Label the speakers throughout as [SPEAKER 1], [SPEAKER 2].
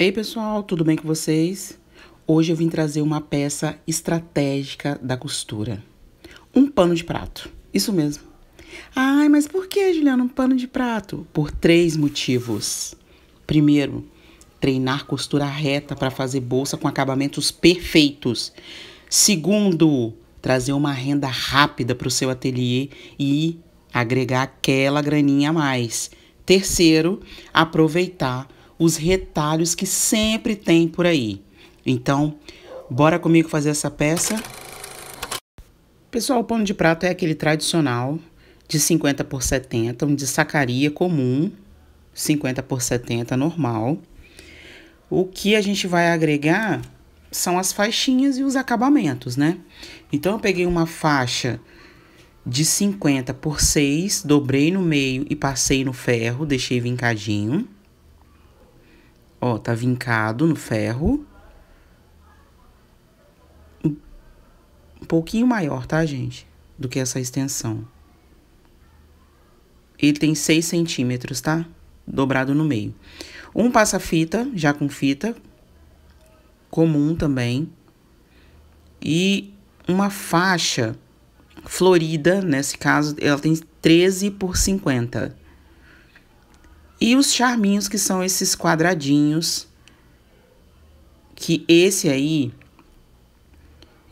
[SPEAKER 1] Ei pessoal, tudo bem com vocês? Hoje eu vim trazer uma peça estratégica da costura. Um pano de prato, isso mesmo. Ai, mas por que, Juliana, um pano de prato? Por três motivos. Primeiro, treinar costura reta para fazer bolsa com acabamentos perfeitos. Segundo, trazer uma renda rápida para o seu ateliê e agregar aquela graninha a mais. Terceiro, aproveitar os retalhos que sempre tem por aí. Então, bora comigo fazer essa peça? Pessoal, o pano de prato é aquele tradicional de 50 por 70, um de sacaria comum, 50 por 70 normal. O que a gente vai agregar são as faixinhas e os acabamentos, né? Então, eu peguei uma faixa de 50 por 6, dobrei no meio e passei no ferro, deixei vincadinho. Ó, tá vincado no ferro. Um pouquinho maior, tá, gente? Do que essa extensão. Ele tem 6 centímetros, tá? Dobrado no meio. Um passa-fita, já com fita. Comum também. E uma faixa florida, nesse caso, ela tem 13 por 50 e os charminhos, que são esses quadradinhos, que esse aí,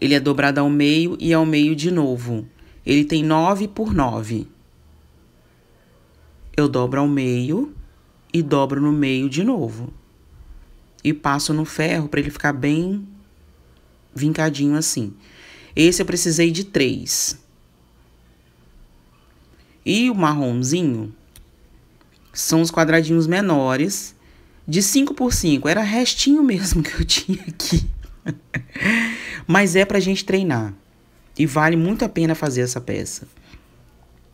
[SPEAKER 1] ele é dobrado ao meio e ao meio de novo. Ele tem 9 por 9. Eu dobro ao meio e dobro no meio de novo. E passo no ferro para ele ficar bem vincadinho assim. Esse eu precisei de três E o marronzinho, são os quadradinhos menores, de 5 por 5. Era restinho mesmo que eu tinha aqui. Mas é pra gente treinar. E vale muito a pena fazer essa peça.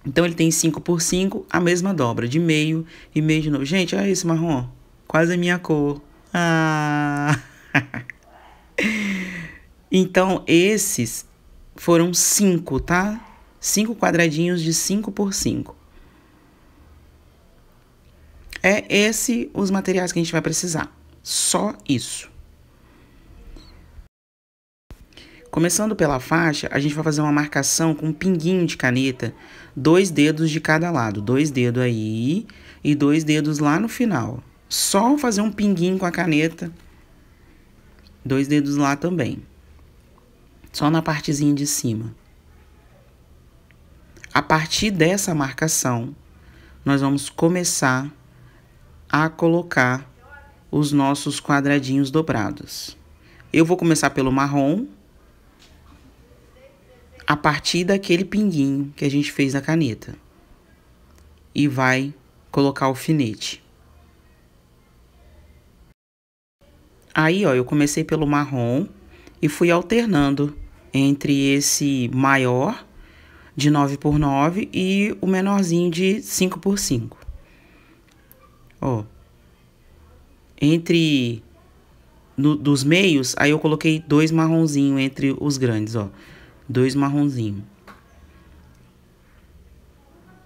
[SPEAKER 1] Então ele tem 5 por 5, a mesma dobra, de meio e meio de novo. Gente, olha isso, marrom. Quase a minha cor. Ah! então, esses foram 5, tá? 5 quadradinhos de 5 por 5. É esse os materiais que a gente vai precisar. Só isso. Começando pela faixa, a gente vai fazer uma marcação com um pinguinho de caneta, dois dedos de cada lado, dois dedos aí e dois dedos lá no final. Só fazer um pinguinho com a caneta, dois dedos lá também, só na partezinha de cima. A partir dessa marcação, nós vamos começar a colocar os nossos quadradinhos dobrados. Eu vou começar pelo marrom, a partir daquele pinguinho que a gente fez na caneta. E vai colocar o alfinete. Aí, ó, eu comecei pelo marrom e fui alternando entre esse maior de 9 por 9 e o menorzinho de 5 por 5. Ó. Entre no, dos meios, aí eu coloquei dois marronzinhos entre os grandes, ó. Dois marronzinhos.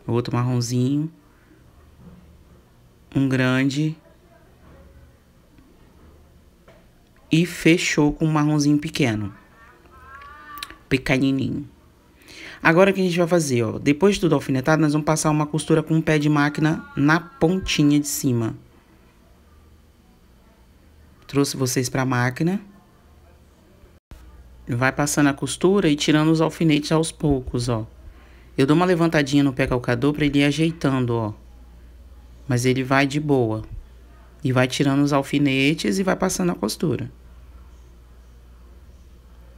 [SPEAKER 1] Outro marronzinho. Um grande. E fechou com um marronzinho pequeno. Pequenininho. Agora o que a gente vai fazer, ó, depois de tudo alfinetado, nós vamos passar uma costura com um pé de máquina na pontinha de cima. Trouxe vocês para a máquina. Vai passando a costura e tirando os alfinetes aos poucos, ó. Eu dou uma levantadinha no pé calcador para ele ir ajeitando, ó. Mas ele vai de boa. E vai tirando os alfinetes e vai passando a costura.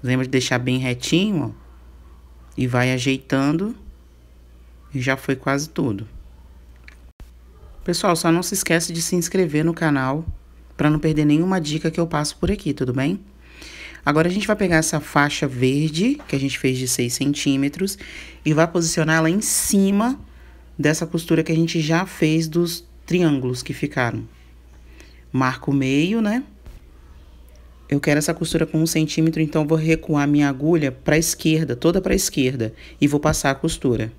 [SPEAKER 1] Lembra de deixar bem retinho, ó e vai ajeitando e já foi quase tudo. Pessoal, só não se esquece de se inscrever no canal para não perder nenhuma dica que eu passo por aqui, tudo bem? Agora a gente vai pegar essa faixa verde que a gente fez de 6 centímetros e vai posicionar ela em cima dessa costura que a gente já fez dos triângulos que ficaram. Marca o meio, né? Eu quero essa costura com um centímetro, então vou recuar minha agulha para a esquerda, toda para a esquerda, e vou passar a costura.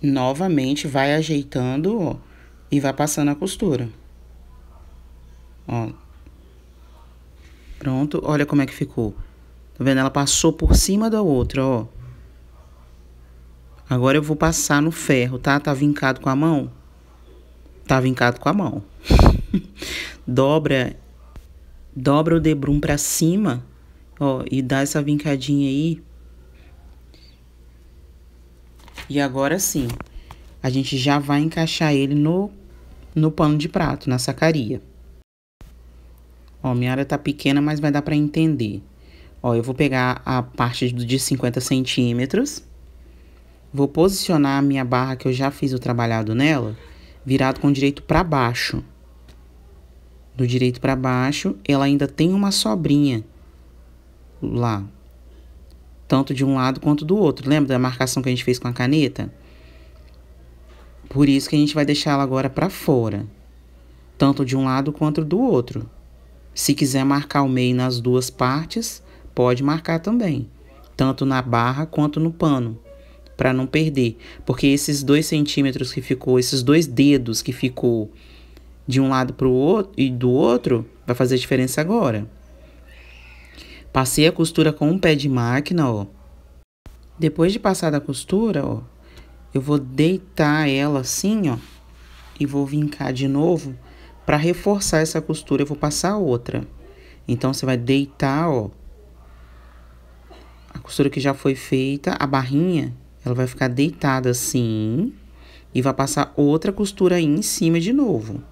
[SPEAKER 1] Novamente, vai ajeitando, ó, e vai passando a costura. Ó. Pronto, olha como é que ficou. Tá vendo? Ela passou por cima da outra, ó. Agora eu vou passar no ferro, tá? Tá vincado com a mão? Tá vincado com a mão dobra dobra o debrum para cima, ó, e dá essa vincadinha aí. E agora sim, a gente já vai encaixar ele no, no pano de prato, na sacaria. Ó, minha área tá pequena, mas vai dar para entender. Ó, eu vou pegar a parte de 50 centímetros, vou posicionar a minha barra que eu já fiz o trabalhado nela, virado com direito para baixo do direito para baixo, ela ainda tem uma sobrinha lá, tanto de um lado quanto do outro. Lembra da marcação que a gente fez com a caneta? Por isso que a gente vai deixar ela agora para fora, tanto de um lado quanto do outro. Se quiser marcar o meio nas duas partes, pode marcar também, tanto na barra quanto no pano, para não perder, porque esses dois centímetros que ficou, esses dois dedos que ficou de um lado para o outro e do outro vai fazer diferença agora. Passei a costura com um pé de máquina, ó. Depois de passar da costura, ó, eu vou deitar ela assim, ó, e vou vincar de novo para reforçar essa costura, eu vou passar outra. Então você vai deitar, ó, a costura que já foi feita, a barrinha, ela vai ficar deitada assim e vai passar outra costura aí em cima de novo.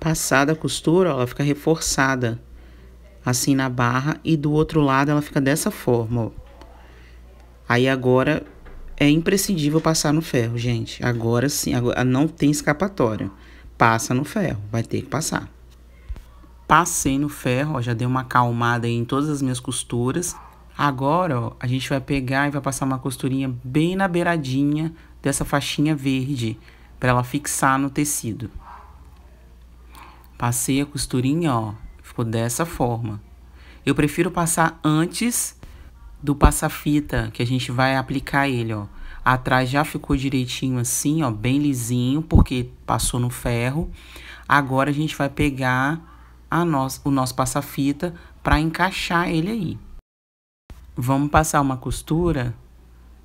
[SPEAKER 1] Passada a costura, ó, ela fica reforçada assim na barra e do outro lado ela fica dessa forma, ó. Aí agora é imprescindível passar no ferro, gente. Agora sim, agora ah, não tem escapatório. Passa no ferro, vai ter que passar. Passei no ferro, ó, já dei uma acalmada em todas as minhas costuras. Agora, ó, a gente vai pegar e vai passar uma costurinha bem na beiradinha dessa faixinha verde, para ela fixar no tecido. Passei a costurinha, ó, ficou dessa forma. Eu prefiro passar antes do passafita, que a gente vai aplicar ele, ó. Atrás já ficou direitinho assim, ó, bem lisinho, porque passou no ferro. Agora a gente vai pegar a nós, o nosso passafita para encaixar ele aí. Vamos passar uma costura,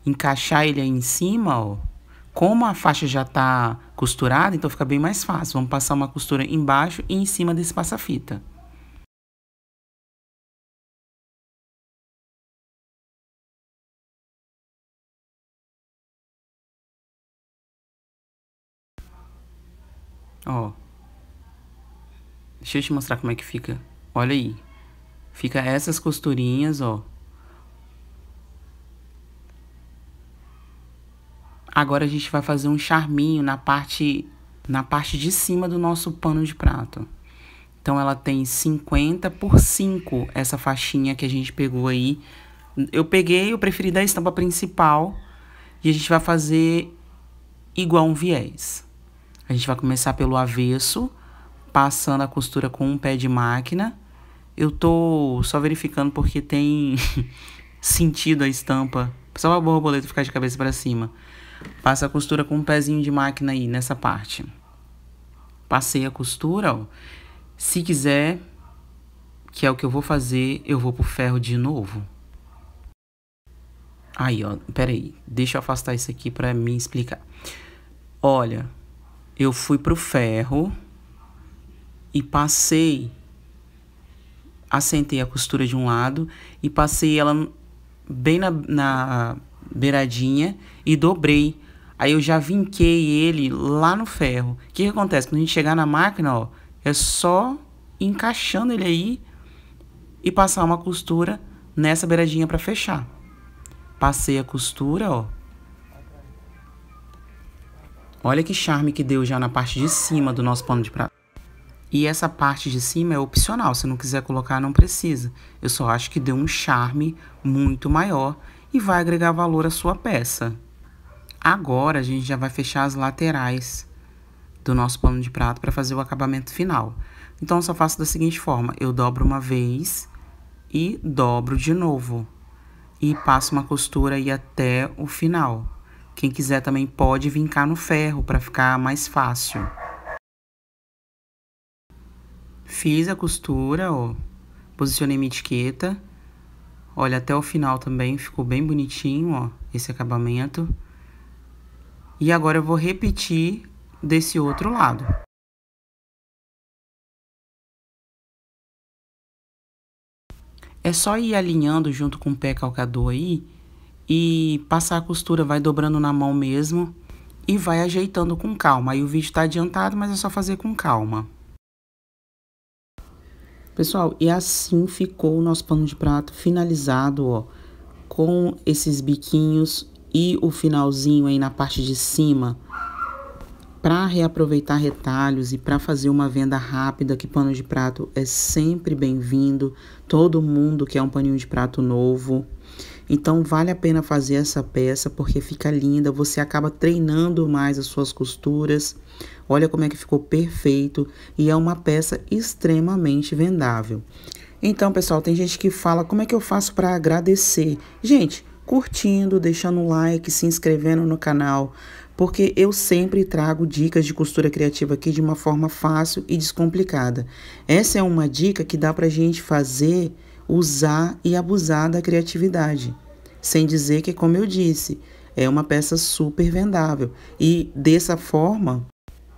[SPEAKER 1] encaixar ele aí em cima, ó como a faixa já está costurada, então fica bem mais fácil. Vamos passar uma costura embaixo e em cima desse passa-fita. Ó. Deixa eu te mostrar como é que fica. Olha aí. Fica essas costurinhas, ó. Agora a gente vai fazer um charminho na parte, na parte de cima do nosso pano de prato. Então, ela tem 50 por 5, essa faixinha que a gente pegou aí. Eu peguei, eu preferi da estampa principal. E a gente vai fazer igual um viés. A gente vai começar pelo avesso, passando a costura com um pé de máquina. Eu tô só verificando porque tem sentido a estampa. Só uma borboleta ficar de cabeça para cima. Passa a costura com um pezinho de máquina aí nessa parte. Passei a costura, ó. Se quiser, que é o que eu vou fazer, eu vou pro ferro de novo. Aí, ó, peraí, deixa eu afastar isso aqui para me explicar. Olha, eu fui pro ferro e passei, assentei a costura de um lado e passei ela bem na, na beiradinha e dobrei. Aí eu já vinquei ele lá no ferro. O que, que acontece? Quando a gente chegar na máquina, ó, é só encaixando ele aí e passar uma costura nessa beiradinha para fechar. Passei a costura, ó. Olha que charme que deu já na parte de cima do nosso pano de prato. E essa parte de cima é opcional, se não quiser colocar não precisa. Eu só acho que deu um charme muito maior e vai agregar valor à sua peça. Agora a gente já vai fechar as laterais do nosso pano de prato para fazer o acabamento final. Então, eu só faço da seguinte forma, eu dobro uma vez e dobro de novo. E passo uma costura aí até o final. Quem quiser também pode vincar no ferro para ficar mais fácil. Fiz a costura, ó. Posicionei minha etiqueta Olha, até o final também ficou bem bonitinho, ó, esse acabamento. E agora eu vou repetir desse outro lado. É só ir alinhando junto com o pé calcador aí e passar a costura, vai dobrando na mão mesmo e vai ajeitando com calma. Aí o vídeo tá adiantado, mas é só fazer com calma. Pessoal, e assim ficou o nosso pano de prato finalizado, ó, com esses biquinhos e o finalzinho aí na parte de cima. Para reaproveitar retalhos e para fazer uma venda rápida, que pano de prato é sempre bem-vindo. Todo mundo quer um paninho de prato novo. Então vale a pena fazer essa peça porque fica linda, você acaba treinando mais as suas costuras. Olha como é que ficou perfeito e é uma peça extremamente vendável. Então, pessoal, tem gente que fala: "Como é que eu faço para agradecer?". Gente, curtindo, deixando um like, se inscrevendo no canal, porque eu sempre trago dicas de costura criativa aqui de uma forma fácil e descomplicada. Essa é uma dica que dá pra gente fazer usar e abusar da criatividade. Sem dizer que, como eu disse, é uma peça super vendável. E dessa forma,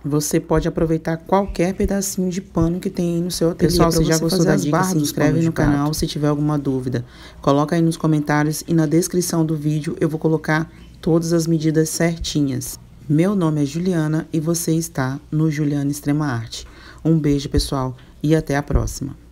[SPEAKER 1] você pode aproveitar qualquer pedacinho de pano que tem aí no seu ateliê. Pessoal, se já gostou das dica, se inscreve no canal se tiver alguma dúvida. Coloca aí nos comentários e na descrição do vídeo eu vou colocar todas as medidas certinhas. Meu nome é Juliana e você está no Juliana Extrema Arte. Um beijo, pessoal, e até a próxima.